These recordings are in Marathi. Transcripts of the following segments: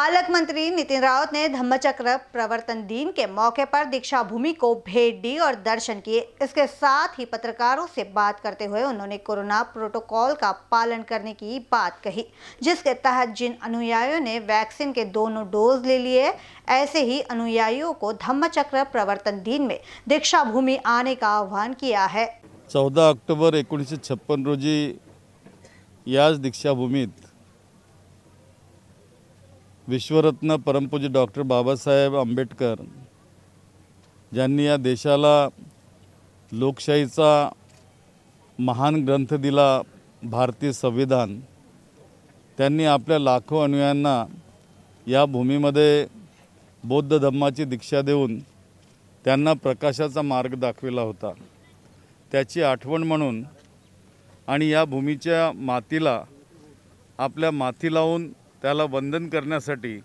पालक मंत्री नितिन राउत ने धम्मचक्र प्रवर्तन दिन के मौके पर दीक्षा भूमि को भेंट दी और दर्शन किए इसके साथ ही पत्रकारों से बात करते हुए उन्होंने कोरोना प्रोटोकॉल का पालन करने की बात कही जिसके तहत जिन अनुयायियों ने वैक्सीन के दोनों डोज ले लिए ऐसे ही अनुयायियों को धम्मचक्र प्रवर्तन दिन में दीक्षा भूमि आने का आह्वान किया है चौदह अक्टूबर एक छप्पन रोजी दीक्षा भूमि विश्वरत्न परमपूज्य डॉक्टर बाबासाहेब आंबेडकर ज्यांनी या देशाला लोकशाहीचा महान ग्रंथ दिला भारतीय संविधान त्यांनी आपल्या लाखो अनुयांना या भूमीमध्ये बौद्ध धम्माची दीक्षा देऊन त्यांना प्रकाशाचा मार्ग दाखविला होता त्याची आठवण म्हणून आणि या भूमीच्या मातीला आपल्या माती लावून त्याला वंदन करण्यासाठी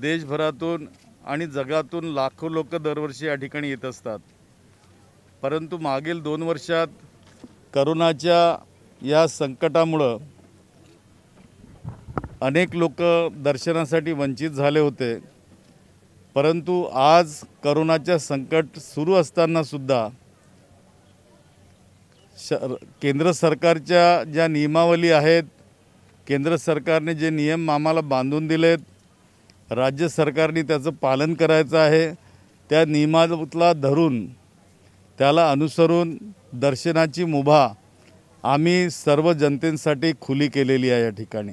देशभरातून आणि जगातून लाखो लोक दरवर्षी या ठिकाणी येत असतात परंतु मागील दोन वर्षात करोनाच्या या संकटामुळं अनेक लोक दर्शनासाठी वंचित झाले होते परंतु आज करोनाच्या संकट सुरू असतानासुद्धा श केंद्र सरकारच्या ज्या नियमावली आहेत केंद्र सरकारने जे नियम आम्हाला बांधून दिलेत राज्य सरकारने त्याचं पालन करायचं आहे त्या नियमातला धरून त्याला अनुसरून दर्शनाची मुभा आम्ही सर्व जनतेसाठी खुली केलेली आहे या ठिकाणी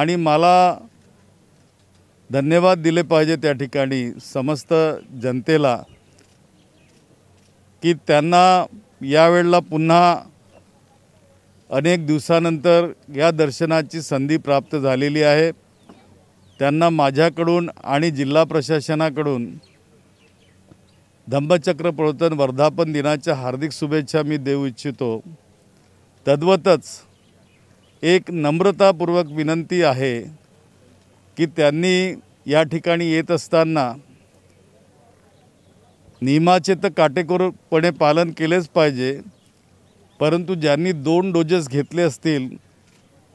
आणि मला धन्यवाद दिले पाहिजे त्या ठिकाणी समस्त जनतेला की त्यांना यावेळेला पुन्हा अनेक दिवसानंतर या दर्शनाची संधी प्राप्त झालेली आहे त्यांना माझ्याकडून आणि जिल्हा प्रशासनाकडून धम्मचक्र प्रवर्तन वर्धापन दिनाच्या हार्दिक शुभेच्छा मी देऊ इच्छितो तद्वतच एक नम्रतापूर्वक विनंती आहे की त्यांनी या ठिकाणी येत असताना नियमाचे तर काटेकोरपणे पालन केलेच पाहिजे परंतु ज्यांनी दोन डोजेस घेतले असतील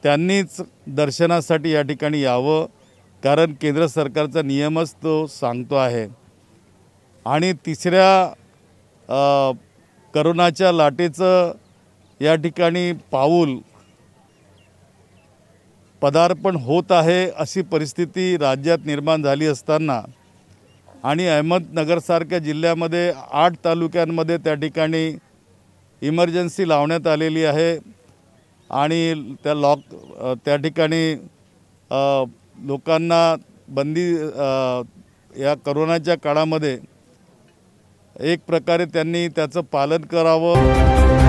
त्यांनीच दर्शनासाठी या ठिकाणी यावं कारण केंद्र सरकारचा नियमच तो सांगतो आहे आणि तिसऱ्या करोनाच्या लाटेचं या ठिकाणी पाऊल पदार्पण होत आहे अशी परिस्थिती राज्यात निर्माण झाली असताना आणि अहमदनगरसारख्या जिल्ह्यामध्ये आठ तालुक्यांमध्ये त्या ठिकाणी इमर्जन्सी लावण्यात आलेली आहे आणि त्या लॉक त्या ठिकाणी लोकांना बंदी या करोनाच्या काळामध्ये एक प्रकारे त्यांनी त्याचं पालन करावं